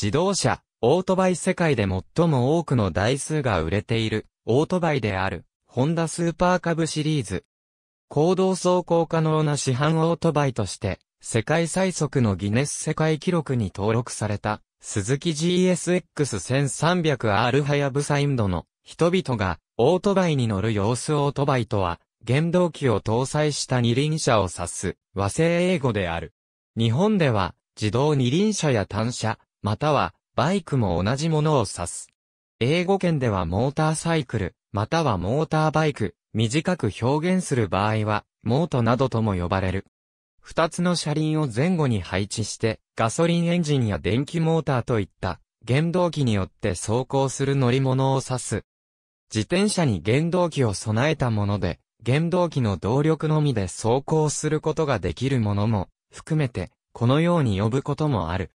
自動車、オートバイ世界で最も多くの台数が売れている、オートバイである、ホンダスーパーカブシリーズ。行動走行可能な市販オートバイとして、世界最速のギネス世界記録に登録された、スズキ GSX1300R ハヤブサインドの人々がオートバイに乗る様子オートバイとは、原動機を搭載した二輪車を指す和製英語である。日本では自動二輪車や単車、または、バイクも同じものを指す。英語圏ではモーターサイクル、またはモーターバイク、短く表現する場合は、モートなどとも呼ばれる。二つの車輪を前後に配置して、ガソリンエンジンや電気モーターといった、原動機によって走行する乗り物を指す。自転車に原動機を備えたもので、原動機の動力のみで走行することができるものも、含めて、このように呼ぶこともある。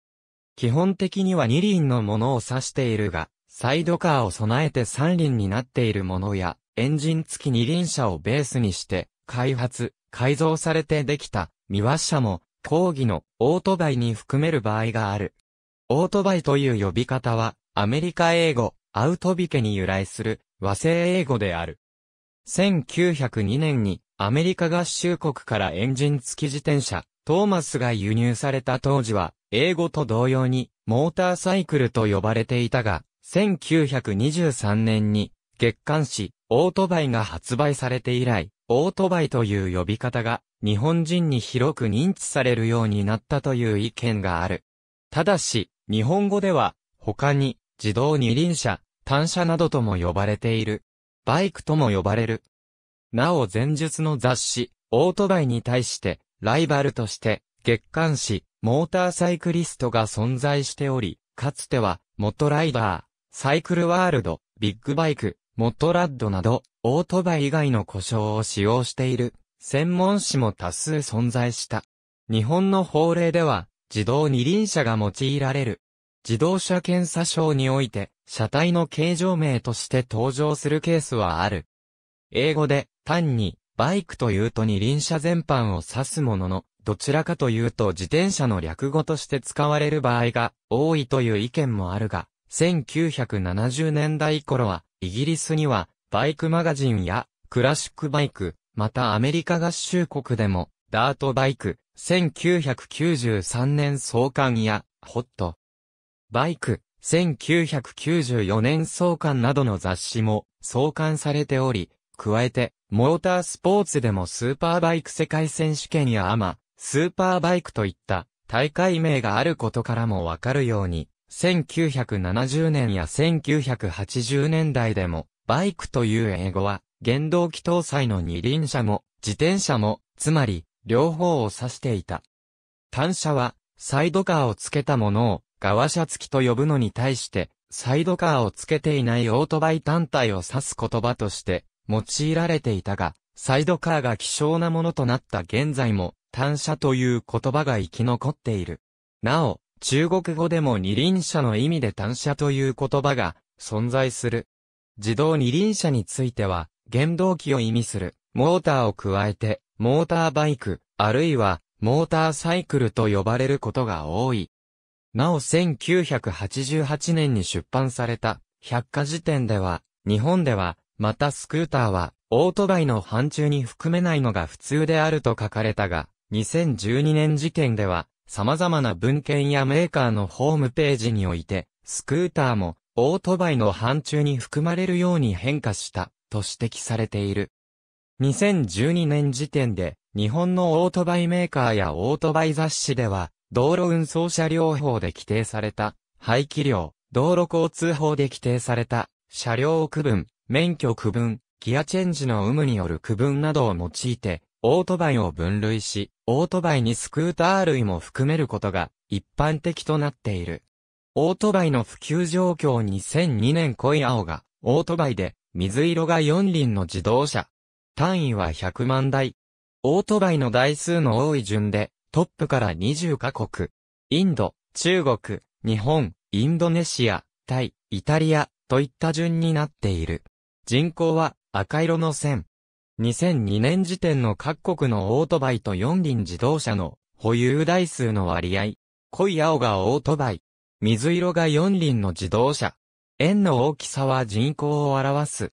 基本的には二輪のものを指しているが、サイドカーを備えて三輪になっているものや、エンジン付き二輪車をベースにして、開発、改造されてできた、三輪車も、講義のオートバイに含める場合がある。オートバイという呼び方は、アメリカ英語、アウトビケに由来する和製英語である。1902年にアメリカ合衆国からエンジン付き自転車、トーマスが輸入された当時は、英語と同様に、モーターサイクルと呼ばれていたが、1923年に、月刊誌、オートバイが発売されて以来、オートバイという呼び方が、日本人に広く認知されるようになったという意見がある。ただし、日本語では、他に、自動二輪車、単車などとも呼ばれている。バイクとも呼ばれる。なお前述の雑誌、オートバイに対して、ライバルとして、月刊誌、モーターサイクリストが存在しており、かつては、モトライダー、サイクルワールド、ビッグバイク、モトラッドなど、オートバイ以外の故障を使用している、専門誌も多数存在した。日本の法令では、自動二輪車が用いられる。自動車検査証において、車体の形状名として登場するケースはある。英語で、単に、バイクというと二輪車全般を指すものの、どちらかというと自転車の略語として使われる場合が多いという意見もあるが、1970年代頃は、イギリスには、バイクマガジンや、クラシックバイク、またアメリカ合衆国でも、ダートバイク、1993年創刊や、ホット。バイク、1994年創刊などの雑誌も創刊されており、加えて、モータースポーツでもスーパーバイク世界選手権やアマ、スーパーバイクといった大会名があることからもわかるように、1970年や1980年代でも、バイクという英語は、原動機搭載の二輪車も、自転車も、つまり、両方を指していた。単車は、サイドカーをつけたものを、ガシ車付きと呼ぶのに対して、サイドカーをつけていないオートバイ単体を指す言葉として、用いられていたが、サイドカーが希少なものとなった現在も、単車という言葉が生き残っている。なお、中国語でも二輪車の意味で単車という言葉が存在する。自動二輪車については、原動機を意味する、モーターを加えて、モーターバイク、あるいは、モーターサイクルと呼ばれることが多い。なお1988年に出版された、百科事典では、日本では、またスクーターは、オートバイの範疇に含めないのが普通であると書かれたが、2012年時点では、様々な文献やメーカーのホームページにおいて、スクーターも、オートバイの範疇に含まれるように変化した、と指摘されている。2012年時点で、日本のオートバイメーカーやオートバイ雑誌では、道路運送車両法で規定された、排気量、道路交通法で規定された、車両区分、免許区分、ギアチェンジの有無による区分などを用いて、オートバイを分類し、オートバイにスクーター類も含めることが一般的となっている。オートバイの普及状況2002年濃い青が、オートバイで、水色が4輪の自動車。単位は100万台。オートバイの台数の多い順で、トップから20カ国。インド、中国、日本、インドネシア、タイ、イタリア、といった順になっている。人口は赤色の線、2002年時点の各国のオートバイと四輪自動車の保有台数の割合。濃い青がオートバイ。水色が四輪の自動車。円の大きさは人口を表す。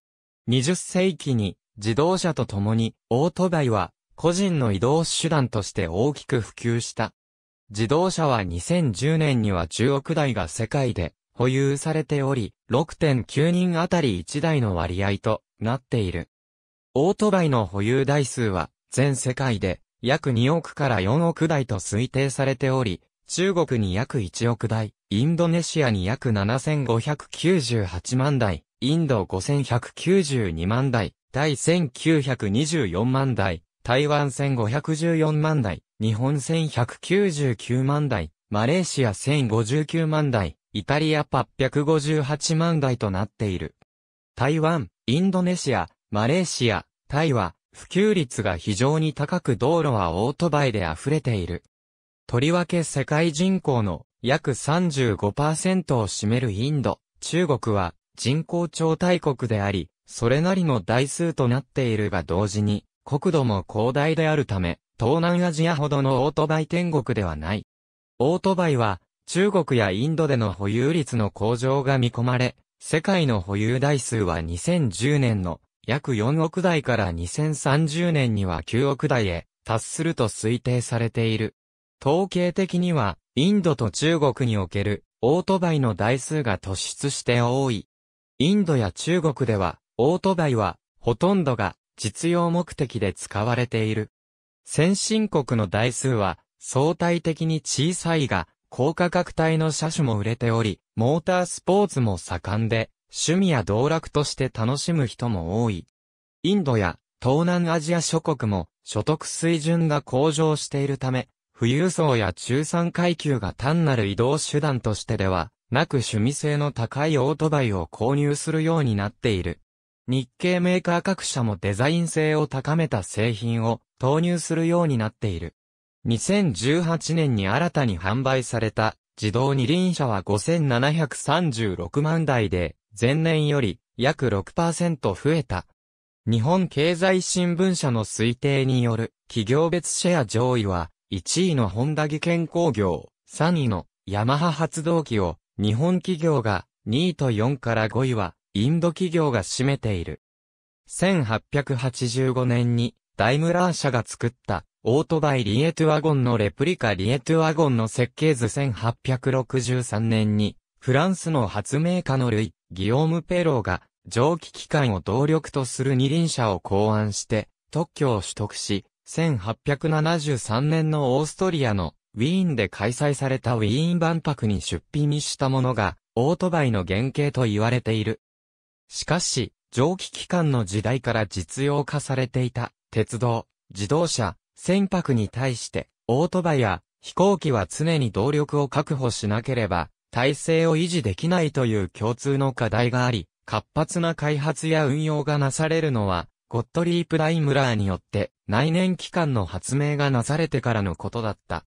20世紀に自動車とともにオートバイは個人の移動手段として大きく普及した。自動車は2010年には10億台が世界で保有されており、6.9人あたり1台の割合となっている。オートバイの保有台数は、全世界で約2億から4億台と推定されており、中国に約1億台、インドネシアに約7598万台、インド5192万台、第1924万台、台湾1514万台、日本1199万台、マレーシア1059万台、イタリア858万台となっている。台湾、インドネシア、マレーシア、タイは、普及率が非常に高く道路はオートバイで溢れている。とりわけ世界人口の約35%を占めるインド、中国は人口超大国であり、それなりの台数となっているが同時に、国土も広大であるため、東南アジアほどのオートバイ天国ではない。オートバイは、中国やインドでの保有率の向上が見込まれ、世界の保有台数は2010年の約4億台から2030年には9億台へ達すると推定されている。統計的には、インドと中国におけるオートバイの台数が突出して多い。インドや中国では、オートバイは、ほとんどが実用目的で使われている。先進国の台数は、相対的に小さいが、高価格帯の車種も売れており、モータースポーツも盛んで、趣味や道楽として楽しむ人も多い。インドや東南アジア諸国も所得水準が向上しているため、富裕層や中産階級が単なる移動手段としてでは、なく趣味性の高いオートバイを購入するようになっている。日系メーカー各社もデザイン性を高めた製品を投入するようになっている。2018年に新たに販売された自動二輪車は5736万台で、前年より約6%増えた。日本経済新聞社の推定による企業別シェア上位は、1位のホンダ技研工業、3位のヤマハ発動機を日本企業が2位と4から5位はインド企業が占めている。1885年にダイムラー社が作ったオートバイリエトゥワゴンのレプリカリエトゥワゴンの設計図1863年にフランスの発明家のルイ・ギオーム・ペローが蒸気機関を動力とする二輪車を考案して特許を取得し、1873年のオーストリアのウィーンで開催されたウィーン万博に出品したものがオートバイの原型と言われている。しかし、蒸気機関の時代から実用化されていた鉄道、自動車、船舶に対してオートバイや飛行機は常に動力を確保しなければ体制を維持できないという共通の課題があり、活発な開発や運用がなされるのは、ゴットリープ・ライムラーによって内燃機関の発明がなされてからのことだった。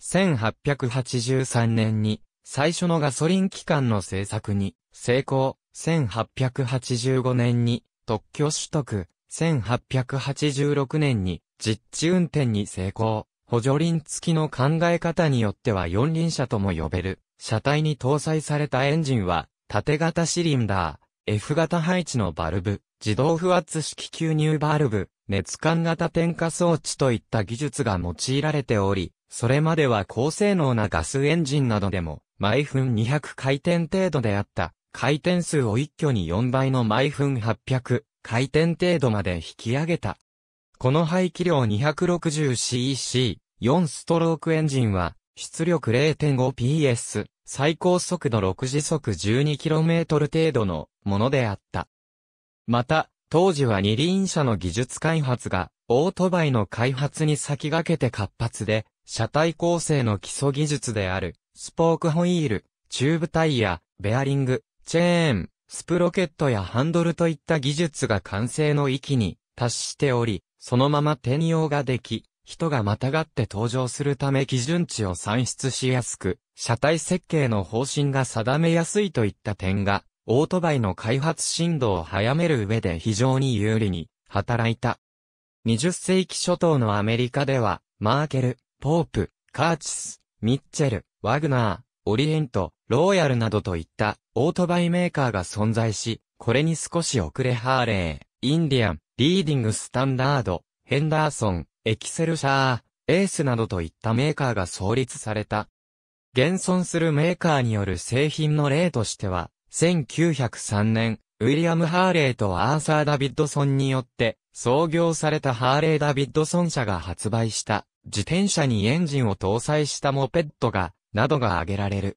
1883年に最初のガソリン機関の製作に成功、1885年に特許取得、1886年に実地運転に成功、補助輪付きの考え方によっては四輪車とも呼べる車体に搭載されたエンジンは、縦型シリンダー、F 型配置のバルブ、自動不圧式吸入バルブ、熱管型点火装置といった技術が用いられており、それまでは高性能なガスエンジンなどでも、毎分200回転程度であった、回転数を一挙に4倍の毎分800回転程度まで引き上げた。この排気量 260cc、4ストロークエンジンは、出力 0.5PS、最高速度6時速 12km 程度のものであった。また、当時は二輪車の技術開発が、オートバイの開発に先駆けて活発で、車体構成の基礎技術である、スポークホイール、チューブタイヤ、ベアリング、チェーン、スプロケットやハンドルといった技術が完成の域に達しており、そのまま転用ができ、人がまたがって登場するため基準値を算出しやすく、車体設計の方針が定めやすいといった点が、オートバイの開発振動を早める上で非常に有利に働いた。20世紀初頭のアメリカでは、マーケル、ポープ、カーチス、ミッチェル、ワグナー、オリエント、ローヤルなどといったオートバイメーカーが存在し、これに少し遅れハーレー、インディアン、リーディングスタンダード、ヘンダーソン、エキセルシャー、エースなどといったメーカーが創立された。現存するメーカーによる製品の例としては、1903年、ウィリアム・ハーレーとアーサー・ダビッドソンによって創業されたハーレー・ダビッドソン社が発売した自転車にエンジンを搭載したモペットが、などが挙げられる。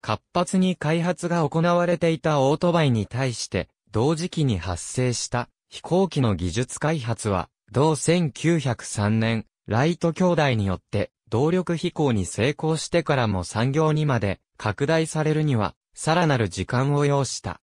活発に開発が行われていたオートバイに対して、同時期に発生した飛行機の技術開発は同1903年、ライト兄弟によって動力飛行に成功してからも産業にまで拡大されるには、さらなる時間を要した。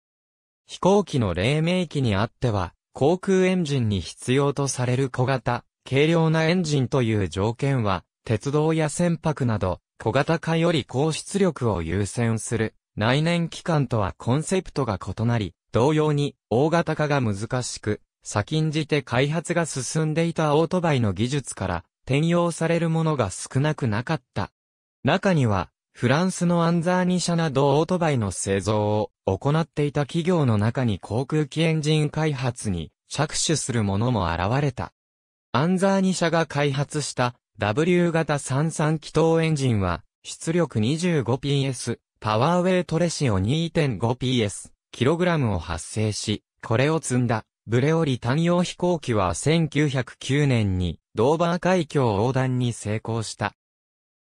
飛行機の黎明期にあっては、航空エンジンに必要とされる小型、軽量なエンジンという条件は、鉄道や船舶など、小型化より高出力を優先する、内燃機関とはコンセプトが異なり、同様に、大型化が難しく、先んじて開発が進んでいたオートバイの技術から転用されるものが少なくなかった。中には、フランスのアンザーニ社などオートバイの製造を行っていた企業の中に航空機エンジン開発に着手するものも現れた。アンザーニ社が開発した W 型33気筒エンジンは出力 25PS、パワーウェイトレシオ 2.5PS、キログラムを発生し、これを積んだブレオリ単葉飛行機は1909年にドーバー海峡横断に成功した。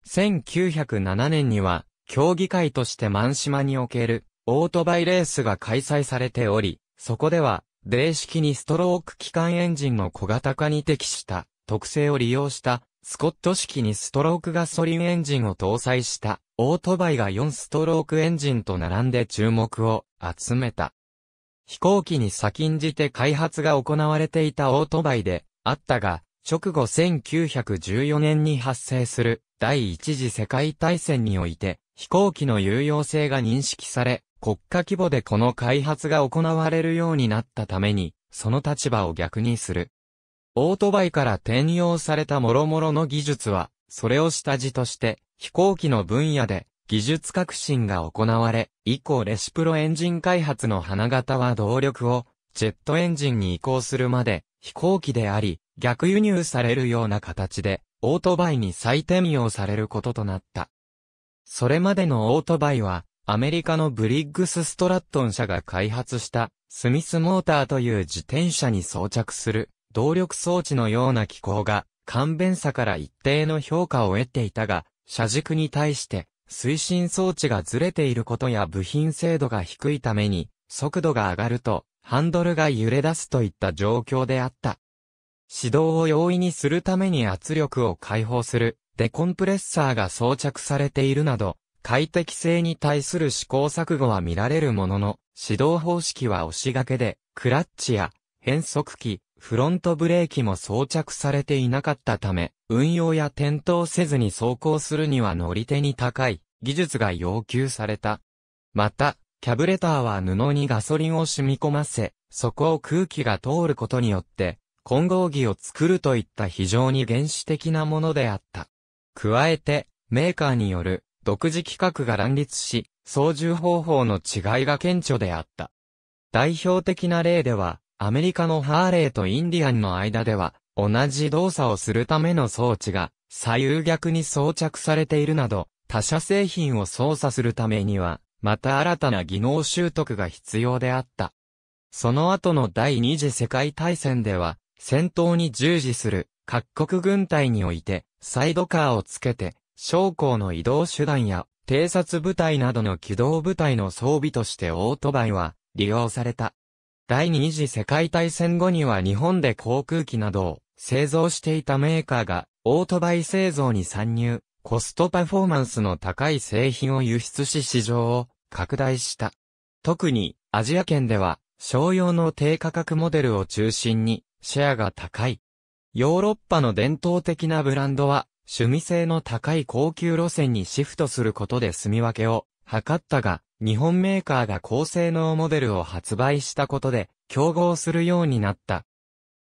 1907年には競技会として満島におけるオートバイレースが開催されており、そこでは、例式にストローク機関エンジンの小型化に適した特性を利用したスコット式にストロークガソリンエンジンを搭載したオートバイが4ストロークエンジンと並んで注目を集めた。飛行機に先んじて開発が行われていたオートバイであったが、直後1914年に発生する第一次世界大戦において飛行機の有用性が認識され、国家規模でこの開発が行われるようになったために、その立場を逆にする。オートバイから転用された諸々の技術は、それを下地として、飛行機の分野で技術革新が行われ、以降レシプロエンジン開発の花形は動力をジェットエンジンに移行するまで飛行機であり、逆輸入されるような形でオートバイに再転用されることとなった。それまでのオートバイは、アメリカのブリッグス・ストラットン社が開発したスミスモーターという自転車に装着する動力装置のような機構が、簡便さから一定の評価を得ていたが、車軸に対して推進装置がずれていることや部品精度が低いために、速度が上がると、ハンドルが揺れ出すといった状況であった。指導を容易にするために圧力を解放する、デコンプレッサーが装着されているなど、快適性に対する試行錯誤は見られるものの、指導方式は押し掛けで、クラッチや変速機、フロントブレーキも装着されていなかったため、運用や点灯せずに走行するには乗り手に高い技術が要求された。また、キャブレターは布にガソリンを染み込ませ、そこを空気が通ることによって、混合技を作るといった非常に原始的なものであった。加えて、メーカーによる独自規格が乱立し、操縦方法の違いが顕著であった。代表的な例では、アメリカのハーレーとインディアンの間では、同じ動作をするための装置が、左右逆に装着されているなど、他社製品を操作するためには、また新たな技能習得が必要であった。その後の第二次世界大戦では、戦闘に従事する各国軍隊において、サイドカーをつけて、将校の移動手段や、偵察部隊などの機動部隊の装備としてオートバイは利用された。第二次世界大戦後には日本で航空機などを製造していたメーカーがオートバイ製造に参入。コストパフォーマンスの高い製品を輸出し市場を拡大した。特にアジア圏では商用の低価格モデルを中心にシェアが高い。ヨーロッパの伝統的なブランドは趣味性の高い高級路線にシフトすることで住み分けを図ったが、日本メーカーが高性能モデルを発売したことで競合するようになった。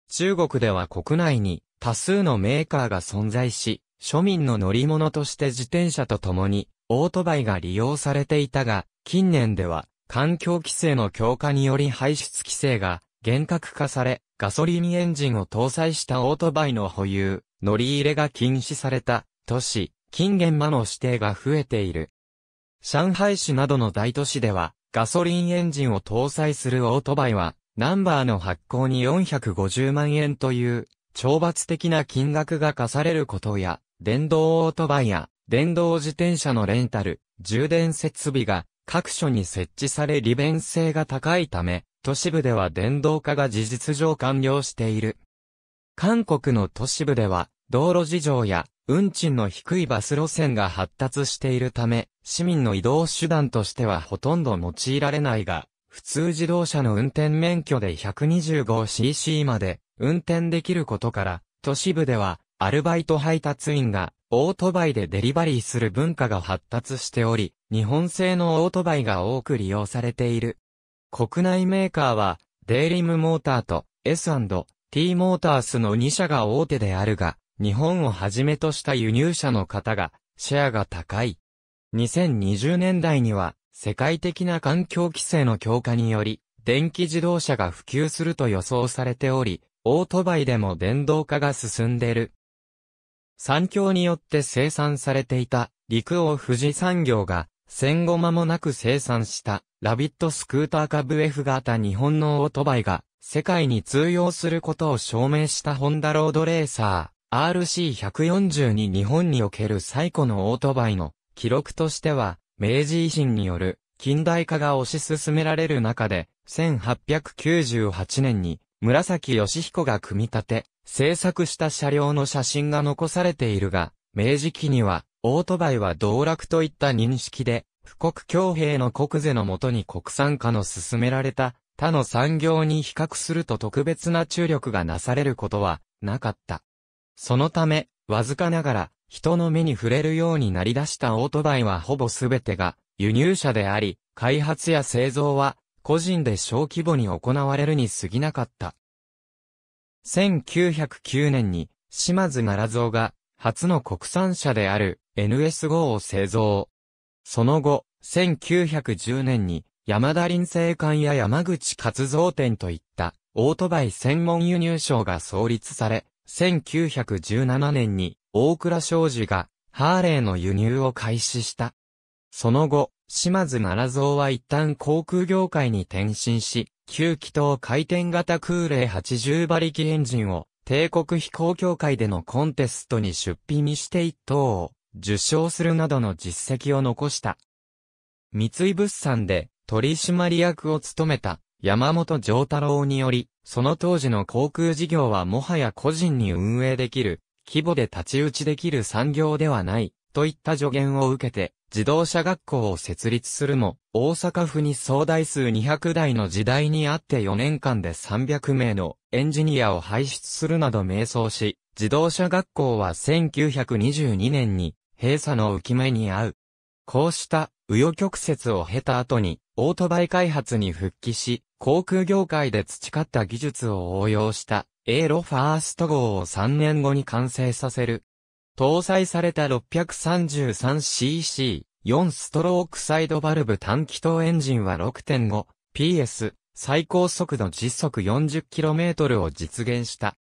中国では国内に多数のメーカーが存在し、庶民の乗り物として自転車と共に、オートバイが利用されていたが、近年では、環境規制の強化により排出規制が厳格化され、ガソリンエンジンを搭載したオートバイの保有、乗り入れが禁止された、都市、近現間の指定が増えている。上海市などの大都市では、ガソリンエンジンを搭載するオートバイは、ナンバーの発行に450万円という、懲罰的な金額が課されることや、電動オートバイや電動自転車のレンタル、充電設備が各所に設置され利便性が高いため、都市部では電動化が事実上完了している。韓国の都市部では、道路事情や運賃の低いバス路線が発達しているため、市民の移動手段としてはほとんど用いられないが、普通自動車の運転免許で 125cc まで運転できることから、都市部ではアルバイト配達員がオートバイでデリバリーする文化が発達しており、日本製のオートバイが多く利用されている。国内メーカーは、デイリムモーターと S&T モータースの2社が大手であるが、日本をはじめとした輸入車の方が、シェアが高い。2020年代には、世界的な環境規制の強化により、電気自動車が普及すると予想されており、オートバイでも電動化が進んでいる。産業によって生産されていた陸王富士産業が戦後間もなく生産したラビットスクーター株 F 型日本のオートバイが世界に通用することを証明したホンダロードレーサー RC140 に日本における最古のオートバイの記録としては明治維新による近代化が推し進められる中で1898年に紫義彦が組み立て制作した車両の写真が残されているが、明治期には、オートバイは道楽といった認識で、富国強兵の国税のもとに国産化の進められた他の産業に比較すると特別な注力がなされることはなかった。そのため、わずかながら人の目に触れるようになり出したオートバイはほぼ全てが輸入車であり、開発や製造は個人で小規模に行われるに過ぎなかった。1909年に、島津奈良蔵が、初の国産車である NS5 を製造。その後、1910年に、山田林政館や山口活造店といった、オートバイ専門輸入商が創立され、1917年に、大倉商事が、ハーレーの輸入を開始した。その後、島津奈良蔵は一旦航空業界に転身し、9気筒回転型空冷80馬力エンジンを帝国飛行協会でのコンテストに出品して1等を受賞するなどの実績を残した。三井物産で取締役を務めた山本丈太郎により、その当時の航空事業はもはや個人に運営できる、規模で立ち打ちできる産業ではない、といった助言を受けて、自動車学校を設立するも、大阪府に総台数200台の時代にあって4年間で300名のエンジニアを輩出するなど迷走し、自動車学校は1922年に閉鎖の浮き目に遭う。こうした右余曲折を経た後に、オートバイ開発に復帰し、航空業界で培った技術を応用した、エーロファースト号を3年後に完成させる搭載された 633cc、4ストロークサイドバルブ短気筒エンジンは 6.5PS、最高速度時速 40km を実現した。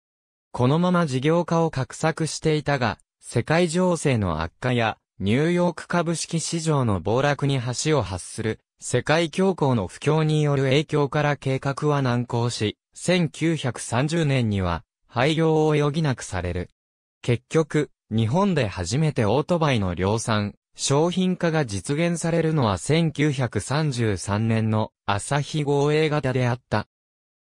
このまま事業化を画策していたが、世界情勢の悪化や、ニューヨーク株式市場の暴落に橋を発する、世界恐慌の不況による影響から計画は難航し、1930年には、廃業を余儀なくされる。結局、日本で初めてオートバイの量産、商品化が実現されるのは1933年の朝日号 A 型であった。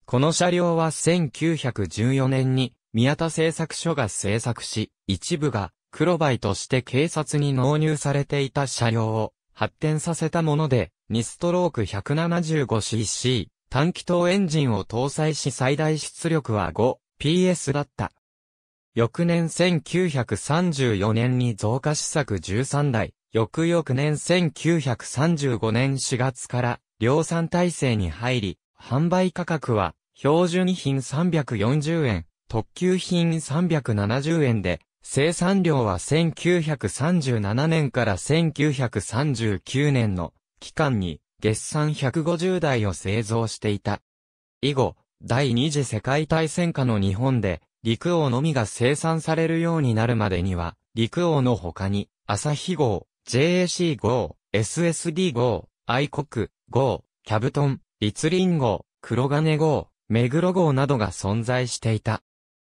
この車両は1914年に宮田製作所が製作し、一部が黒バイとして警察に納入されていた車両を発展させたもので、2ストローク 175cc 短気筒エンジンを搭載し最大出力は 5PS だった。翌年1934年に増加施策13台、翌々年1935年4月から量産体制に入り、販売価格は標準品340円、特急品370円で、生産量は1937年から1939年の期間に月産150台を製造していた。以後、第二次世界大戦下の日本で陸王のみが生産されるようになるまでには、陸王の他に、朝日号、JAC 号、SSD 号、愛国号、キャブトン、立林号、黒金号、目黒号などが存在していた。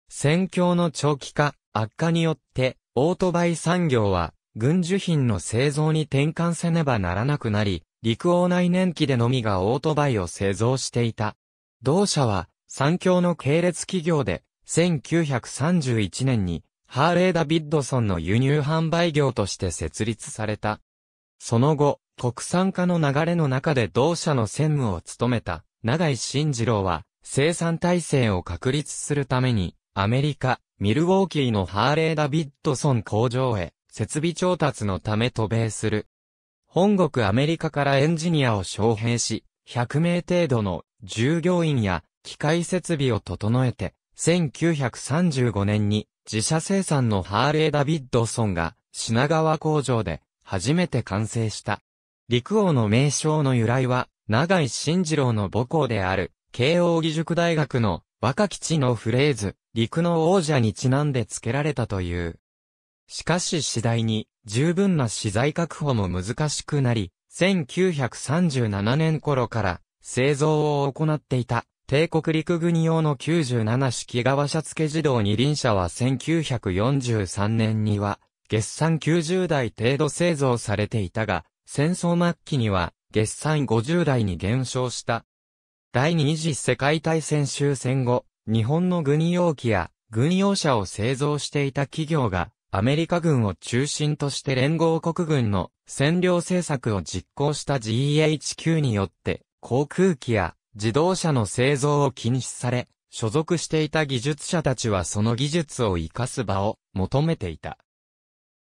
戦況の長期化、悪化によって、オートバイ産業は、軍需品の製造に転換せねばならなくなり、陸王内燃機でのみがオートバイを製造していた。同社は、産業の系列企業で、1931年に、ハーレー・ダビッドソンの輸入販売業として設立された。その後、国産化の流れの中で同社の専務を務めた、長井慎次郎は、生産体制を確立するために、アメリカ、ミルウォーキーのハーレー・ダビッドソン工場へ、設備調達のため渡米する。本国アメリカからエンジニアを招聘し、100名程度の従業員や機械設備を整えて、1935年に自社生産のハーレー・ダビッドソンが品川工場で初めて完成した。陸王の名称の由来は、長井慎次郎の母校である、慶応義塾大学の若き地のフレーズ、陸の王者にちなんで付けられたという。しかし次第に、十分な資材確保も難しくなり、1937年頃から製造を行っていた。帝国陸軍用の97式側車付自動二輪車は1943年には、月産90台程度製造されていたが、戦争末期には、月産50台に減少した。第二次世界大戦終戦後、日本の軍用機や軍用車を製造していた企業が、アメリカ軍を中心として連合国軍の占領政策を実行した GHQ によって、航空機や自動車の製造を禁止され、所属していた技術者たちはその技術を活かす場を求めていた。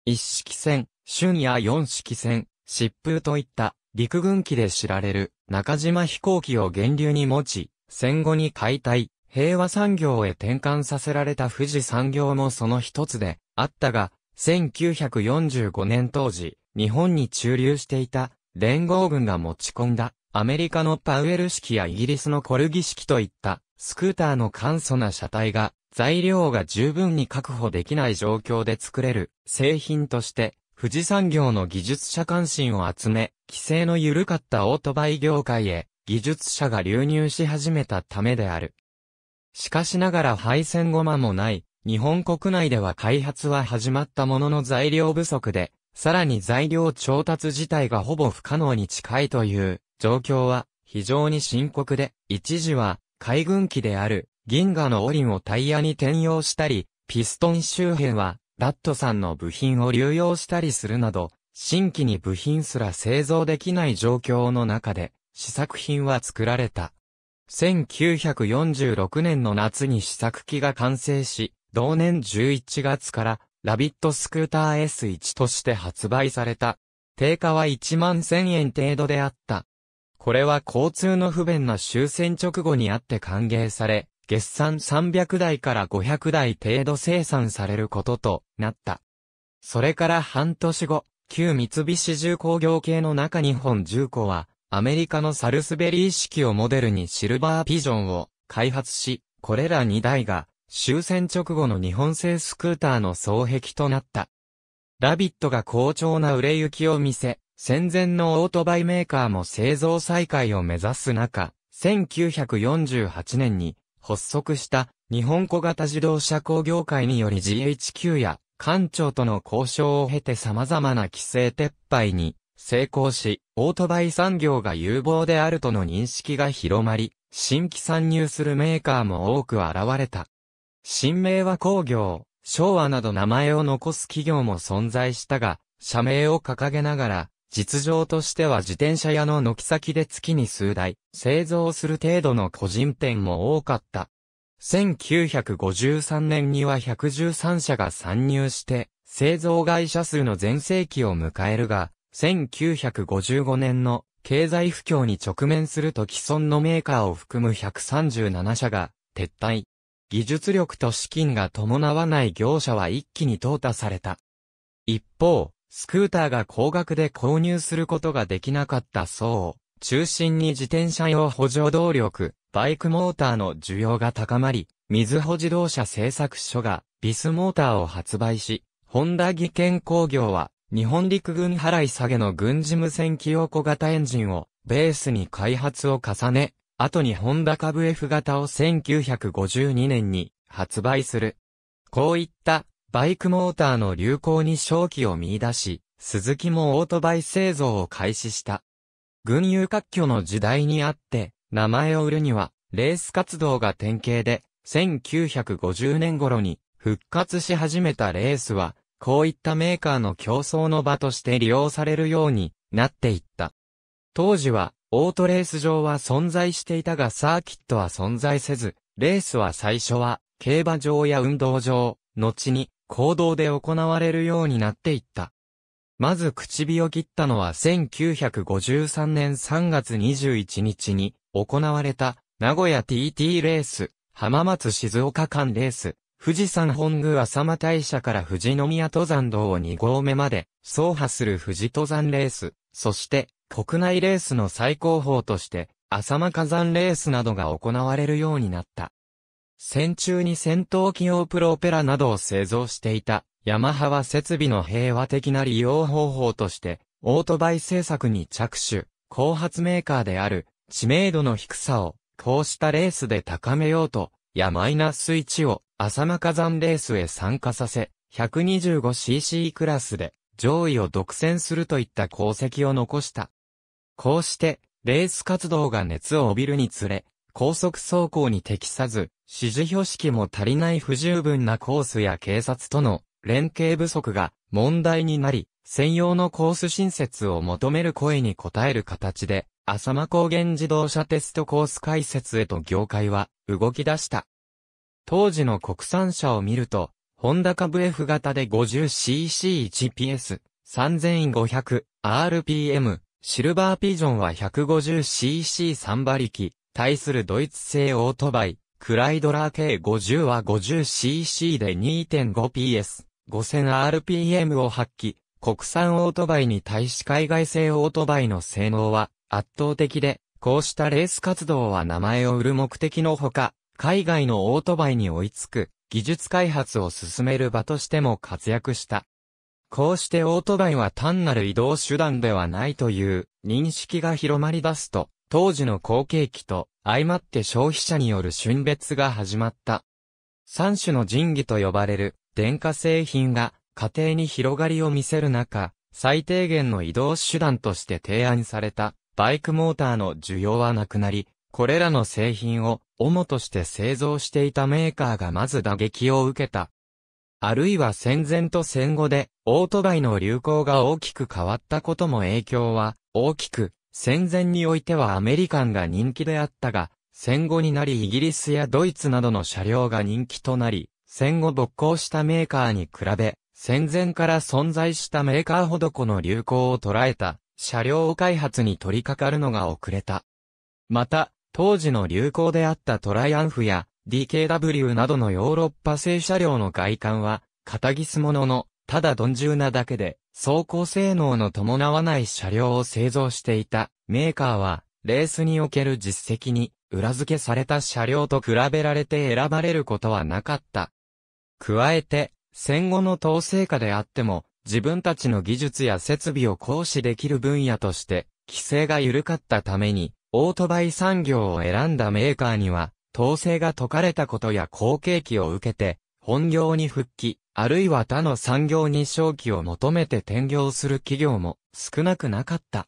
一式戦、春夜四式戦、疾風といった陸軍機で知られる中島飛行機を源流に持ち、戦後に解体、平和産業へ転換させられた富士産業もその一つであったが、1945年当時、日本に駐留していた連合軍が持ち込んだアメリカのパウエル式やイギリスのコルギ式といったスクーターの簡素な車体が材料が十分に確保できない状況で作れる製品として富士産業の技術者関心を集め、規制の緩かったオートバイ業界へ技術者が流入し始めたためである。しかしながら配線ごまもない日本国内では開発は始まったものの材料不足で、さらに材料調達自体がほぼ不可能に近いという状況は非常に深刻で、一時は海軍機である銀河のオリンをタイヤに転用したり、ピストン周辺はラットさんの部品を流用したりするなど、新規に部品すら製造できない状況の中で、試作品は作られた。1946年の夏に試作機が完成し、同年11月からラビットスクーター S1 として発売された。定価は1万1000円程度であった。これは交通の不便な終戦直後にあって歓迎され、月産300台から500台程度生産されることとなった。それから半年後、旧三菱重工業系の中日本重工は、アメリカのサルスベリー式をモデルにシルバーピジョンを開発し、これら2台が終戦直後の日本製スクーターの双璧となった。ラビットが好調な売れ行きを見せ、戦前のオートバイメーカーも製造再開を目指す中、1948年に発足した日本小型自動車工業会により GHQ や官庁との交渉を経て様々な規制撤廃に成功し、オートバイ産業が有望であるとの認識が広まり、新規参入するメーカーも多く現れた。新名は工業、昭和など名前を残す企業も存在したが、社名を掲げながら、実情としては自転車屋の軒先で月に数台、製造する程度の個人店も多かった。1953年には113社が参入して、製造会社数の全盛期を迎えるが、1955年の経済不況に直面すると既存のメーカーを含む137社が撤退。技術力と資金が伴わない業者は一気に淘汰された。一方、スクーターが高額で購入することができなかった層を中心に自転車用補助動力、バイクモーターの需要が高まり、水穂自動車製作所がビスモーターを発売し、ホンダ技研工業は日本陸軍払い下げの軍事無線機用小型エンジンをベースに開発を重ね、後にホンダ株 F 型を1952年に発売する。こういったバイクモーターの流行に正気を見出し、鈴木もオートバイ製造を開始した。群雄割拠の時代にあって、名前を売るには、レース活動が典型で、1950年頃に復活し始めたレースは、こういったメーカーの競争の場として利用されるようになっていった。当時は、オートレース場は存在していたがサーキットは存在せず、レースは最初は、競馬場や運動場、後に行動で行われるようになっていった。まず口火を切ったのは1953年3月21日に行われた名古屋 TT レース、浜松静岡間レース、富士山本宮浅間大社から富士宮登山道を2合目まで走破する富士登山レース、そして国内レースの最高峰として浅間火山レースなどが行われるようになった。戦中に戦闘機用プロペラなどを製造していた、ヤマハは設備の平和的な利用方法として、オートバイ製作に着手、後発メーカーである、知名度の低さを、こうしたレースで高めようと、ヤマイナス1を、浅間火山レースへ参加させ、125cc クラスで、上位を独占するといった功績を残した。こうして、レース活動が熱を帯びるにつれ、高速走行に適さず、指示標識も足りない不十分なコースや警察との連携不足が問題になり、専用のコース新設を求める声に応える形で、浅間高原自動車テストコース開設へと業界は動き出した。当時の国産車を見ると、ホンダ株 F 型で 50cc1PS、3500、RPM、シルバーピジョンは 150cc3 馬力、対するドイツ製オートバイ、クライドラー K50 は 50cc で 2.5PS、5000rpm を発揮、国産オートバイに対し海外製オートバイの性能は圧倒的で、こうしたレース活動は名前を売る目的のほか、海外のオートバイに追いつく、技術開発を進める場としても活躍した。こうしてオートバイは単なる移動手段ではないという認識が広まり出すと、当時の後継機と相まって消費者による春別が始まった。三種の神器と呼ばれる電化製品が家庭に広がりを見せる中、最低限の移動手段として提案されたバイクモーターの需要はなくなり、これらの製品を主として製造していたメーカーがまず打撃を受けた。あるいは戦前と戦後でオートバイの流行が大きく変わったことも影響は大きく戦前においてはアメリカンが人気であったが、戦後になりイギリスやドイツなどの車両が人気となり、戦後没興したメーカーに比べ、戦前から存在したメーカーほどこの流行を捉えた、車両開発に取り掛かるのが遅れた。また、当時の流行であったトライアンフや DKW などのヨーロッパ製車両の外観は、片ぎすものの、ただ鈍重なだけで、走行性能の伴わない車両を製造していたメーカーは、レースにおける実績に裏付けされた車両と比べられて選ばれることはなかった。加えて、戦後の統制下であっても、自分たちの技術や設備を行使できる分野として、規制が緩かったために、オートバイ産業を選んだメーカーには、統制が解かれたことや後継機を受けて、本業に復帰、あるいは他の産業に商機を求めて転業する企業も少なくなかった。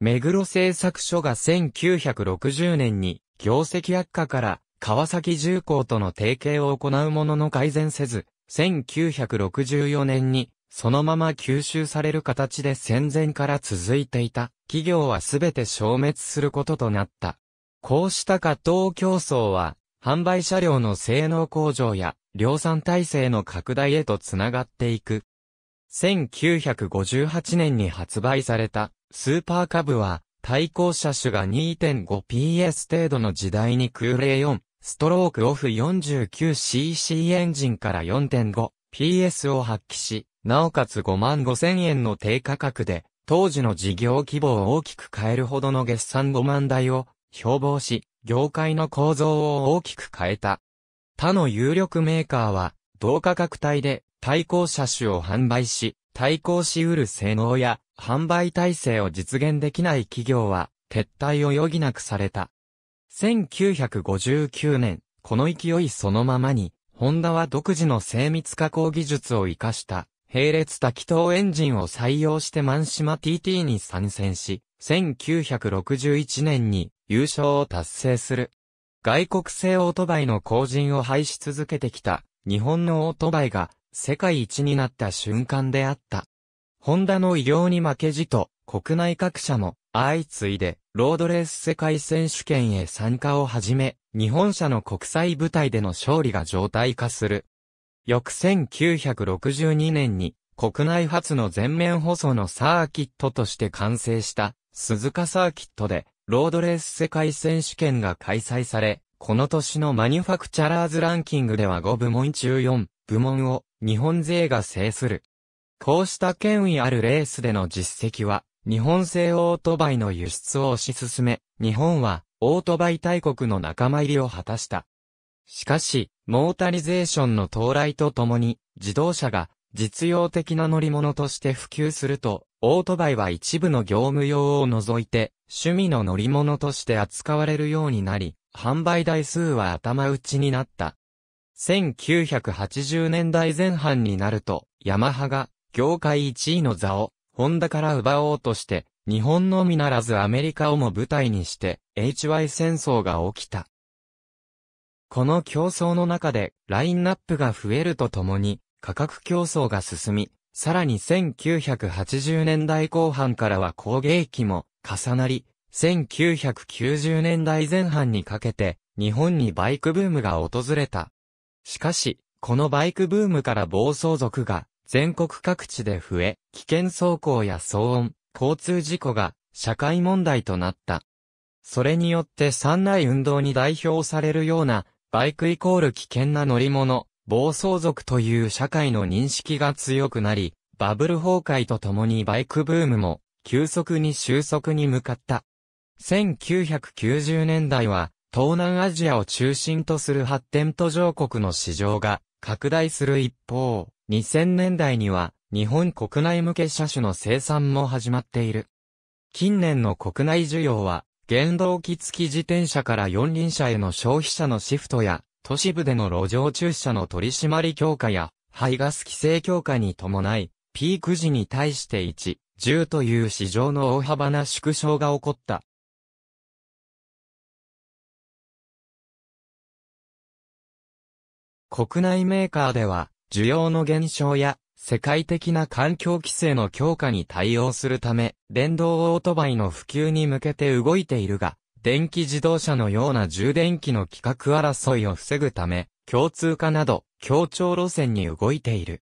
目黒製作所が1960年に業績悪化から川崎重工との提携を行うものの改善せず、1964年にそのまま吸収される形で戦前から続いていた企業はすべて消滅することとなった。こうした加藤競争は販売車両の性能向上や量産体制の拡大へとつながっていく。1958年に発売されたスーパーカブは対向車種が 2.5PS 程度の時代に空冷4、ストロークオフ 49cc エンジンから 4.5PS を発揮し、なおかつ5万5千円の低価格で、当時の事業規模を大きく変えるほどの月産5万台を標榜し、業界の構造を大きく変えた。他の有力メーカーは、同価格帯で対向車種を販売し、対抗し得る性能や販売体制を実現できない企業は撤退を余儀なくされた。1959年、この勢いそのままに、ホンダは独自の精密加工技術を活かした並列多気筒エンジンを採用してマンシマ TT に参戦し、1961年に優勝を達成する。外国製オートバイの後陣を廃し続けてきた、日本のオートバイが世界一になった瞬間であった。ホンダの異業に負けじと、国内各社も相次いでロードレース世界選手権へ参加をはじめ、日本車の国際舞台での勝利が常態化する。翌1962年に国内初の全面舗装のサーキットとして完成した鈴鹿サーキットでロードレース世界選手権が開催され、この年のマニュファクチャラーズランキングでは5部門中4部門を日本勢が制する。こうした権威あるレースでの実績は、日本製オートバイの輸出を推し進め、日本はオートバイ大国の仲間入りを果たした。しかし、モータリゼーションの到来とともに、自動車が実用的な乗り物として普及すると、オートバイは一部の業務用を除いて、趣味の乗り物として扱われるようになり、販売台数は頭打ちになった。1980年代前半になると、ヤマハが業界1位の座を、ホンダから奪おうとして、日本のみならずアメリカをも舞台にして、HY 戦争が起きた。この競争の中で、ラインナップが増えるとともに、価格競争が進み、さらに1980年代後半からは工芸機も重なり、1990年代前半にかけて日本にバイクブームが訪れた。しかし、このバイクブームから暴走族が全国各地で増え、危険走行や騒音、交通事故が社会問題となった。それによって三内運動に代表されるようなバイクイコール危険な乗り物暴走族という社会の認識が強くなり、バブル崩壊とともにバイクブームも急速に収束に向かった。1990年代は東南アジアを中心とする発展途上国の市場が拡大する一方、2000年代には日本国内向け車種の生産も始まっている。近年の国内需要は原動機付き自転車から四輪車への消費者のシフトや都市部での路上駐車の取り締まり強化や、排ガス規制強化に伴い、ピーク時に対して1、10という市場の大幅な縮小が起こった。国内メーカーでは、需要の減少や、世界的な環境規制の強化に対応するため、電動オートバイの普及に向けて動いているが、電気自動車のような充電器の規格争いを防ぐため、共通化など、協調路線に動いている。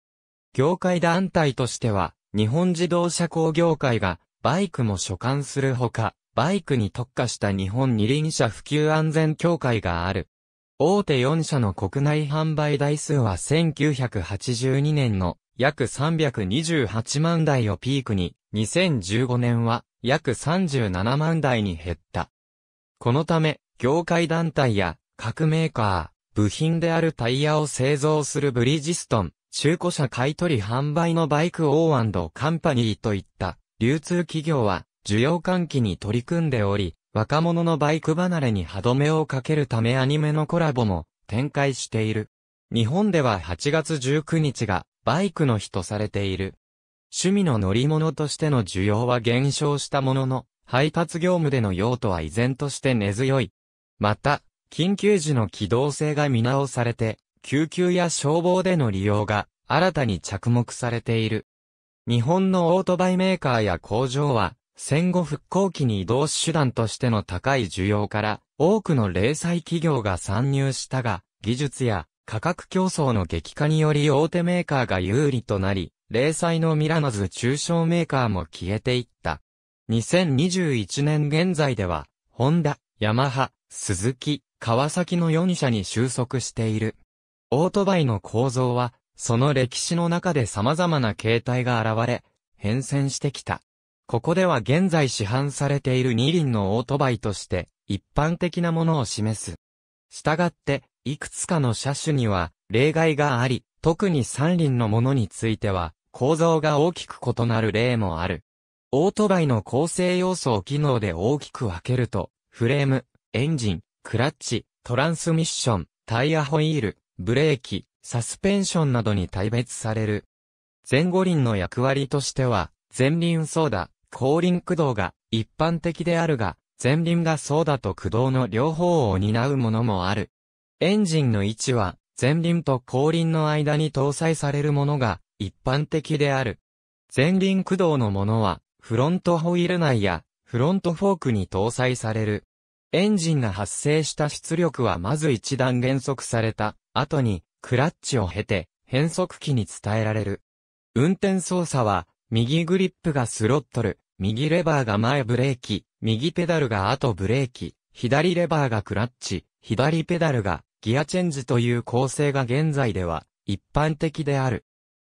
業界団体としては、日本自動車工業会が、バイクも所管するほか、バイクに特化した日本二輪車普及安全協会がある。大手4社の国内販売台数は1982年の約328万台をピークに、2015年は約37万台に減った。このため、業界団体や各メーカー、部品であるタイヤを製造するブリジストン、中古車買取販売のバイクオーカンパニーといった流通企業は需要喚起に取り組んでおり、若者のバイク離れに歯止めをかけるためアニメのコラボも展開している。日本では8月19日がバイクの日とされている。趣味の乗り物としての需要は減少したものの、配達業務での用途は依然として根強い。また、緊急時の機動性が見直されて、救急や消防での利用が新たに着目されている。日本のオートバイメーカーや工場は、戦後復興期に移動手段としての高い需要から、多くの零細企業が参入したが、技術や価格競争の激化により大手メーカーが有利となり、零細のミラノズ中小メーカーも消えていった。2021年現在では、ホンダ、ヤマハ、鈴木、川崎の4社に収束している。オートバイの構造は、その歴史の中で様々な形態が現れ、変遷してきた。ここでは現在市販されている二輪のオートバイとして、一般的なものを示す。したがって、いくつかの車種には、例外があり、特に三輪のものについては、構造が大きく異なる例もある。オートバイの構成要素を機能で大きく分けると、フレーム、エンジン、クラッチ、トランスミッション、タイヤホイール、ブレーキ、サスペンションなどに大別される。前後輪の役割としては、前輪操舵、後輪駆動が一般的であるが、前輪が操舵と駆動の両方を担うものもある。エンジンの位置は、前輪と後輪の間に搭載されるものが一般的である。前輪駆動のものは、フロントホイール内やフロントフォークに搭載される。エンジンが発生した出力はまず一段減速された後にクラッチを経て変速機に伝えられる。運転操作は右グリップがスロットル、右レバーが前ブレーキ、右ペダルが後ブレーキ、左レバーがクラッチ、左ペダルがギアチェンジという構成が現在では一般的である。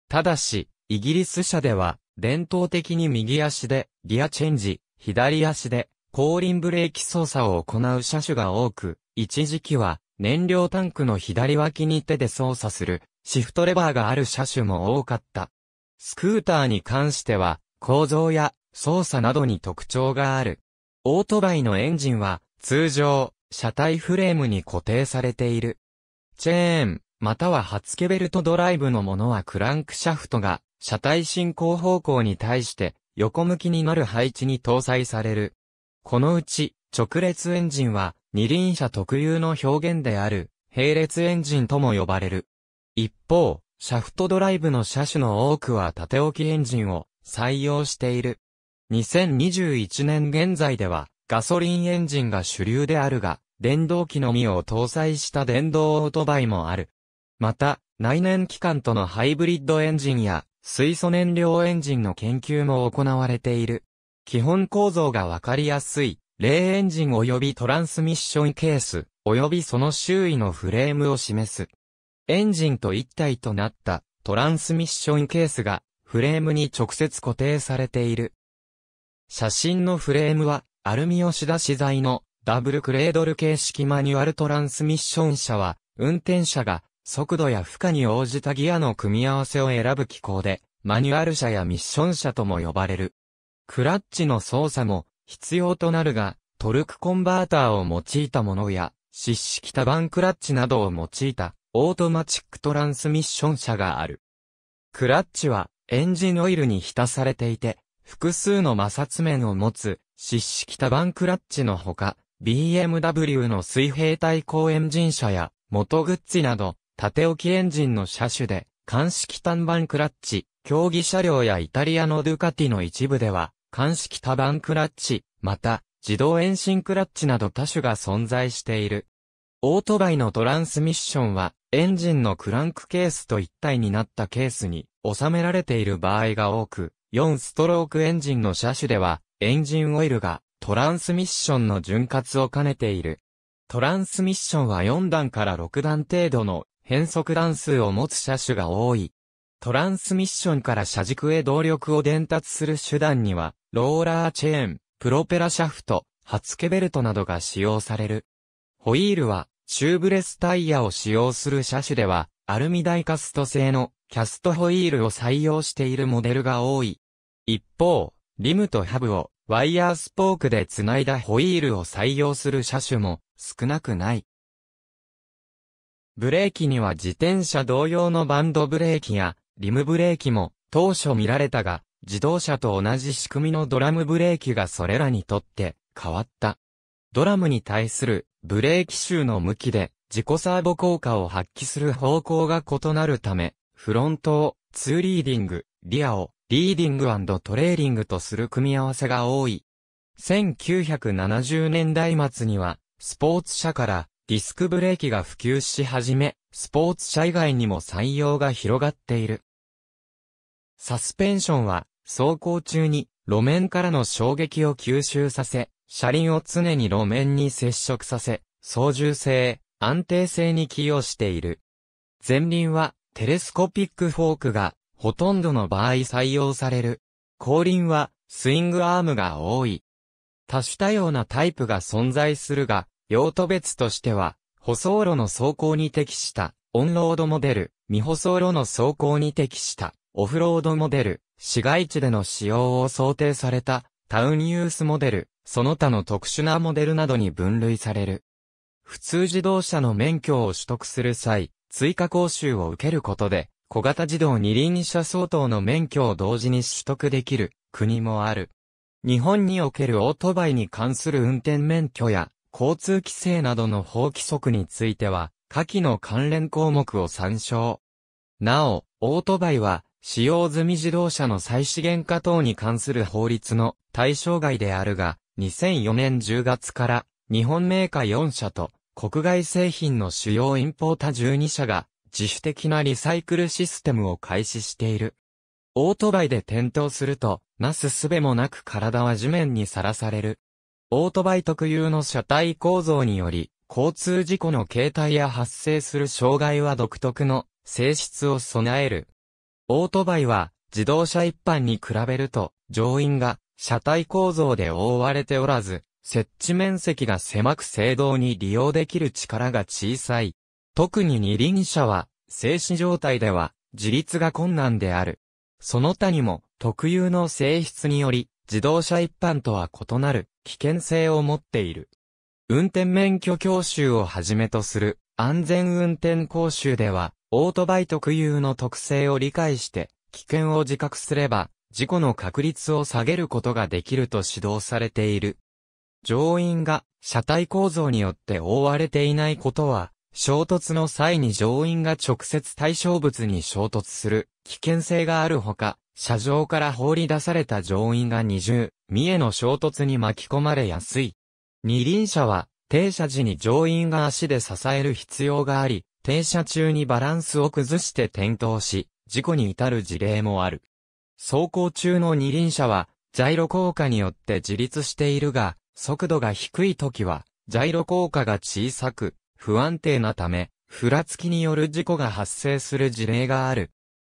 ただし、イギリス車では伝統的に右足でギアチェンジ、左足で後輪ブレーキ操作を行う車種が多く、一時期は燃料タンクの左脇に手で操作するシフトレバーがある車種も多かった。スクーターに関しては構造や操作などに特徴がある。オートバイのエンジンは通常車体フレームに固定されている。チェーン、または発ツケベルトドライブのものはクランクシャフトが車体進行方向に対して横向きになる配置に搭載される。このうち直列エンジンは二輪車特有の表現である並列エンジンとも呼ばれる。一方、シャフトドライブの車種の多くは縦置きエンジンを採用している。2021年現在ではガソリンエンジンが主流であるが、電動機のみを搭載した電動オートバイもある。また、内燃機関とのハイブリッドエンジンや水素燃料エンジンの研究も行われている。基本構造がわかりやすい、レーエンジン及びトランスミッションケース、及びその周囲のフレームを示す。エンジンと一体となったトランスミッションケースがフレームに直接固定されている。写真のフレームはアルミ押し出し材のダブルクレードル形式マニュアルトランスミッション車は運転者が速度や負荷に応じたギアの組み合わせを選ぶ機構で、マニュアル車やミッション車とも呼ばれる。クラッチの操作も必要となるが、トルクコンバーターを用いたものや、湿式多番クラッチなどを用いた、オートマチックトランスミッション車がある。クラッチは、エンジンオイルに浸されていて、複数の摩擦面を持つ、湿式多番クラッチのほか、BMW の水平対向エンジン車や、モトグッチなど、縦置きエンジンの車種で、鑑式単板クラッチ、競技車両やイタリアのドゥカティの一部では、鑑式多板クラッチ、また、自動遠心クラッチなど多種が存在している。オートバイのトランスミッションは、エンジンのクランクケースと一体になったケースに収められている場合が多く、4ストロークエンジンの車種では、エンジンオイルがトランスミッションの潤滑を兼ねている。トランスミッションは4段から6段程度の変速段数を持つ車種が多い。トランスミッションから車軸へ動力を伝達する手段には、ローラーチェーン、プロペラシャフト、発ケベルトなどが使用される。ホイールは、チューブレスタイヤを使用する車種では、アルミダイカスト製のキャストホイールを採用しているモデルが多い。一方、リムとハブをワイヤースポークで繋いだホイールを採用する車種も少なくない。ブレーキには自転車同様のバンドブレーキやリムブレーキも当初見られたが、自動車と同じ仕組みのドラムブレーキがそれらにとって変わった。ドラムに対するブレーキ臭の向きで自己サーボ効果を発揮する方向が異なるため、フロントをツーリーディング、リアをリーディングトレーリングとする組み合わせが多い。1970年代末にはスポーツ車からディスクブレーキが普及し始め、スポーツ車以外にも採用が広がっている。サスペンションは、走行中に路面からの衝撃を吸収させ、車輪を常に路面に接触させ、操縦性、安定性に寄与している。前輪はテレスコピックフォークがほとんどの場合採用される。後輪はスイングアームが多い。多種多様なタイプが存在するが、用途別としては、舗装路の走行に適した、オンロードモデル、未舗装路の走行に適した、オフロードモデル、市街地での使用を想定された、タウンユースモデル、その他の特殊なモデルなどに分類される。普通自動車の免許を取得する際、追加講習を受けることで、小型自動二輪車相当の免許を同時に取得できる国もある。日本におけるオートバイに関する運転免許や交通規制などの法規則については、下記の関連項目を参照。なお、オートバイは、使用済み自動車の再資源化等に関する法律の対象外であるが、2004年10月から日本メーカー4社と国外製品の主要インポータ12社が自主的なリサイクルシステムを開始している。オートバイで転倒すると、なすすべもなく体は地面にさらされる。オートバイ特有の車体構造により、交通事故の形態や発生する障害は独特の性質を備える。オートバイは自動車一般に比べると乗員が車体構造で覆われておらず、設置面積が狭く制動に利用できる力が小さい。特に二輪車は静止状態では自立が困難である。その他にも特有の性質により自動車一般とは異なる危険性を持っている。運転免許教習をはじめとする安全運転講習では、オートバイ特有の特性を理解して、危険を自覚すれば、事故の確率を下げることができると指導されている。乗員が車体構造によって覆われていないことは、衝突の際に乗員が直接対象物に衝突する危険性があるほか、車上から放り出された乗員が二重、三重の衝突に巻き込まれやすい。二輪車は、停車時に乗員が足で支える必要があり、停車中にバランスを崩して転倒し、事故に至る事例もある。走行中の二輪車は、ジャイロ効果によって自立しているが、速度が低い時は、ジャイロ効果が小さく、不安定なため、ふらつきによる事故が発生する事例がある。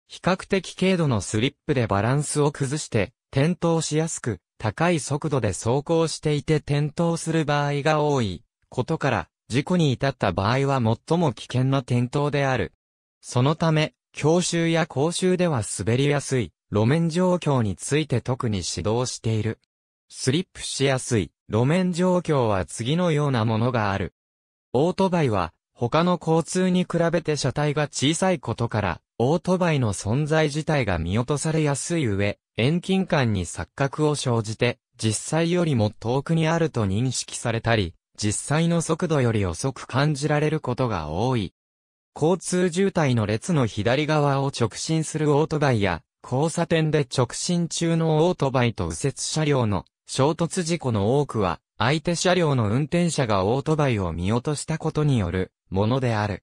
比較的軽度のスリップでバランスを崩して、転倒しやすく、高い速度で走行していて転倒する場合が多いことから、事故に至った場合は最も危険な転倒である。そのため、教習や講習では滑りやすい路面状況について特に指導している。スリップしやすい路面状況は次のようなものがある。オートバイは他の交通に比べて車体が小さいことからオートバイの存在自体が見落とされやすい上、遠近感に錯覚を生じて、実際よりも遠くにあると認識されたり、実際の速度より遅く感じられることが多い。交通渋滞の列の左側を直進するオートバイや、交差点で直進中のオートバイと右折車両の衝突事故の多くは、相手車両の運転者がオートバイを見落としたことによるものである。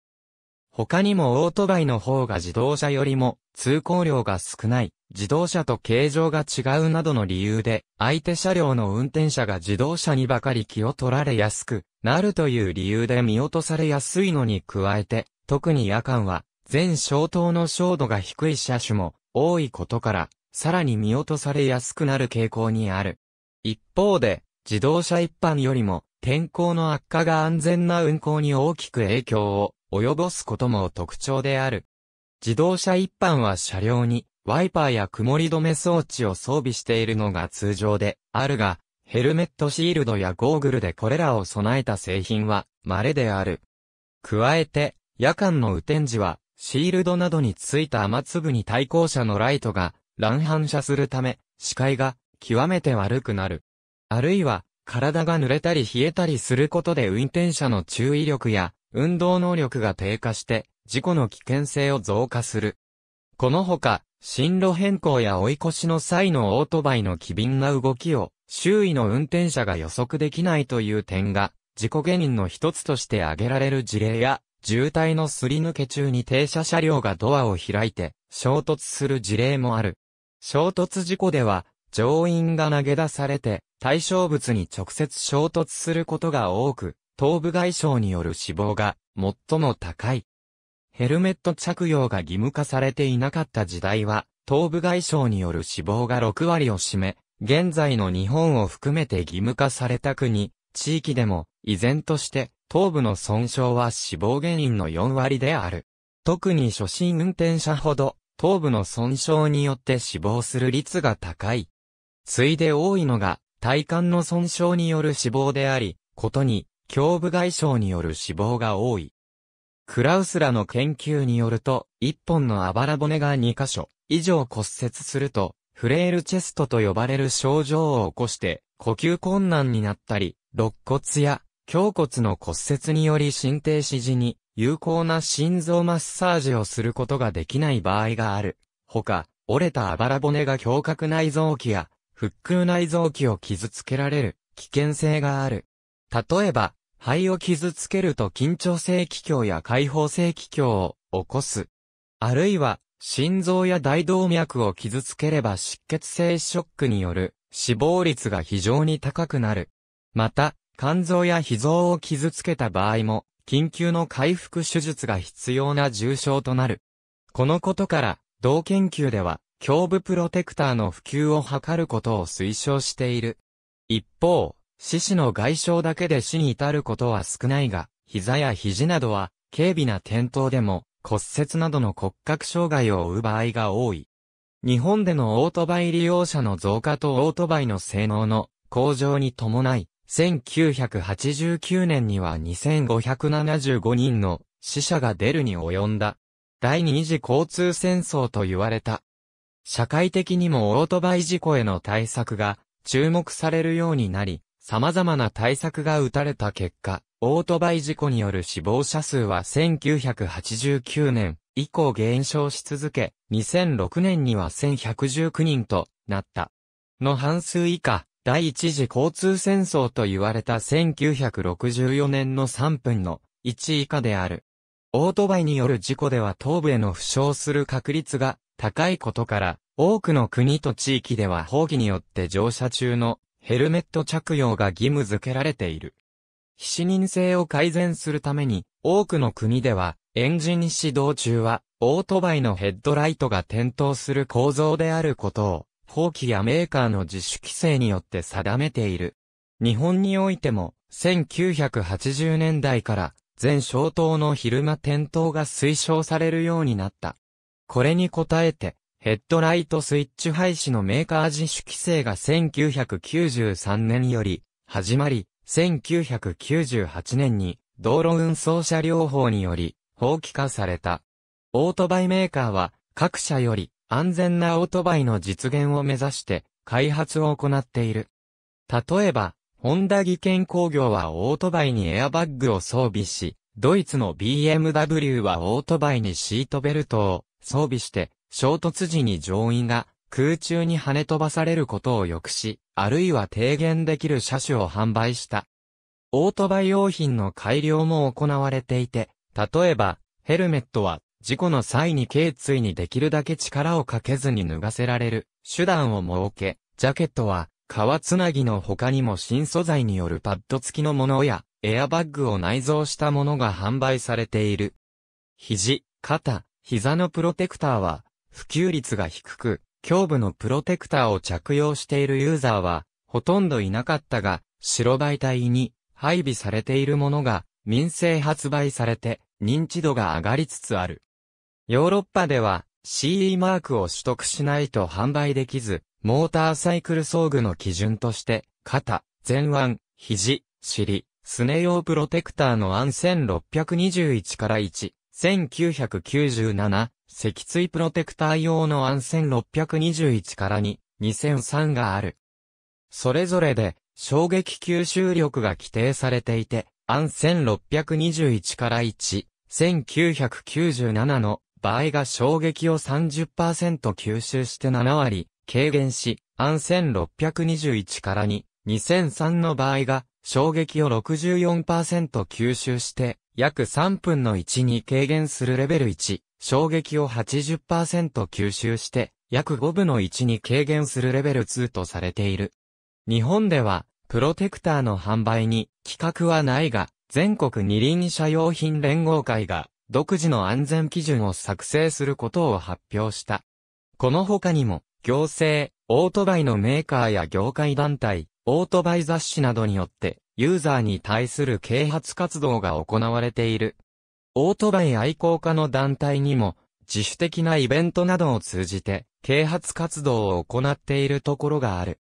他にもオートバイの方が自動車よりも通行量が少ない、自動車と形状が違うなどの理由で、相手車両の運転者が自動車にばかり気を取られやすくなるという理由で見落とされやすいのに加えて、特に夜間は、全消灯の照度が低い車種も多いことから、さらに見落とされやすくなる傾向にある。一方で、自動車一般よりも、天候の悪化が安全な運行に大きく影響を及ぼすことも特徴である。自動車一般は車両にワイパーや曇り止め装置を装備しているのが通常であるが、ヘルメットシールドやゴーグルでこれらを備えた製品は稀である。加えて、夜間の雨天時は、シールドなどについた雨粒に対向車のライトが乱反射するため、視界が極めて悪くなる。あるいは、体が濡れたり冷えたりすることで運転者の注意力や運動能力が低下して、事故の危険性を増加する。このほか、進路変更や追い越しの際のオートバイの機敏な動きを、周囲の運転者が予測できないという点が、事故原因の一つとして挙げられる事例や、渋滞のすり抜け中に停車車両がドアを開いて、衝突する事例もある。衝突事故では、乗員が投げ出されて、対象物に直接衝突することが多く、頭部外傷による死亡が最も高い。ヘルメット着用が義務化されていなかった時代は、頭部外傷による死亡が6割を占め、現在の日本を含めて義務化された国、地域でも、依然として、頭部の損傷は死亡原因の4割である。特に初心運転者ほど、頭部の損傷によって死亡する率が高い。ついで多いのが、体幹の損傷による死亡であり、ことに、胸部外傷による死亡が多い。クラウスらの研究によると、一本のあばら骨が2箇所以上骨折すると、フレールチェストと呼ばれる症状を起こして、呼吸困難になったり、肋骨や胸骨の骨折により心停止時に有効な心臓マッサージをすることができない場合がある。ほか、折れたあばら骨が胸郭内臓器や腹腔内臓器を傷つけられる危険性がある。例えば、肺を傷つけると緊張性気胸や解放性気胸を起こす。あるいは、心臓や大動脈を傷つければ失血性ショックによる死亡率が非常に高くなる。また、肝臓や脾臓を傷つけた場合も、緊急の回復手術が必要な重症となる。このことから、同研究では、胸部プロテクターの普及を図ることを推奨している。一方、四肢の外傷だけで死に至ることは少ないが、膝や肘などは、軽微な転倒でも、骨折などの骨格障害を負う場合が多い。日本でのオートバイ利用者の増加とオートバイの性能の向上に伴い、1989年には2575人の死者が出るに及んだ。第二次交通戦争と言われた。社会的にもオートバイ事故への対策が注目されるようになり、様々な対策が打たれた結果、オートバイ事故による死亡者数は1989年以降減少し続け、2006年には1119人となった。の半数以下、第一次交通戦争と言われた1964年の3分の1以下である。オートバイによる事故では頭部への負傷する確率が高いことから、多くの国と地域では放棄によって乗車中のヘルメット着用が義務付けられている。非視認性を改善するために、多くの国では、エンジン指導中は、オートバイのヘッドライトが点灯する構造であることを、法規やメーカーの自主規制によって定めている。日本においても、1980年代から、全消灯の昼間点灯が推奨されるようになった。これに応えて、ヘッドライトスイッチ廃止のメーカー自主規制が1993年より始まり、1998年に道路運送車両法により法規化された。オートバイメーカーは各社より安全なオートバイの実現を目指して開発を行っている。例えば、ホンダ技研工業はオートバイにエアバッグを装備し、ドイツの BMW はオートバイにシートベルトを装備して衝突時に乗員が空中に跳ね飛ばされることを抑止、あるいは低減できる車種を販売した。オートバイ用品の改良も行われていて、例えば、ヘルメットは事故の際に頸椎にできるだけ力をかけずに脱がせられる手段を設け、ジャケットは革つなぎの他にも新素材によるパッド付きのものやエアバッグを内蔵したものが販売されている。肘、肩、膝のプロテクターは普及率が低く、胸部のプロテクターを着用しているユーザーは、ほとんどいなかったが、白媒体に配備されているものが民生発売されて認知度が上がりつつある。ヨーロッパでは CE マークを取得しないと販売できず、モーターサイクル装具の基準として、肩、前腕、肘、尻、スネ用プロテクターのアン1621から1、1997、脊椎プロテクター用の安線621から2、2003がある。それぞれで衝撃吸収力が規定されていて、安線621から1、1997の場合が衝撃を30%吸収して7割軽減し、安線621から2、2003の場合が衝撃を64%吸収して約3分の1に軽減するレベル1、衝撃を80%吸収して、約5分の1に軽減するレベル2とされている。日本では、プロテクターの販売に企画はないが、全国二輪車用品連合会が独自の安全基準を作成することを発表した。この他にも、行政、オートバイのメーカーや業界団体、オートバイ雑誌などによって、ユーザーに対する啓発活動が行われている。オートバイ愛好家の団体にも、自主的なイベントなどを通じて、啓発活動を行っているところがある。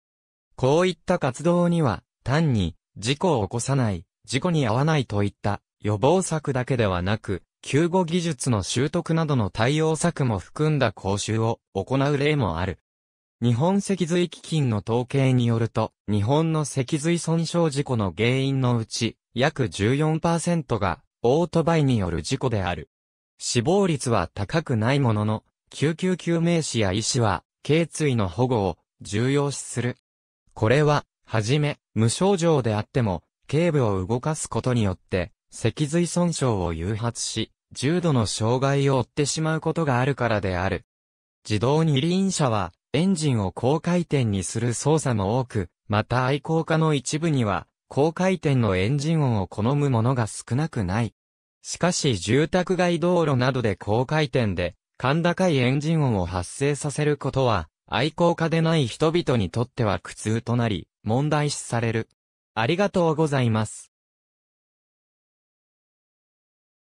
こういった活動には、単に、事故を起こさない、事故に遭わないといった予防策だけではなく、救護技術の習得などの対応策も含んだ講習を行う例もある。日本脊髄基金の統計によると、日本の脊髄損傷事故の原因のうち、約14%が、オートバイによる事故である。死亡率は高くないものの、救急救命士や医師は、頸椎の保護を重要視する。これは、はじめ、無症状であっても、頸部を動かすことによって、脊髄損傷を誘発し、重度の障害を負ってしまうことがあるからである。自動二輪車は、エンジンを高回転にする操作も多く、また愛好家の一部には、高回転のエンジン音を好むものが少なくない。しかし住宅街道路などで高回転で、甲高いエンジン音を発生させることは、愛好家でない人々にとっては苦痛となり、問題視される。ありがとうございます。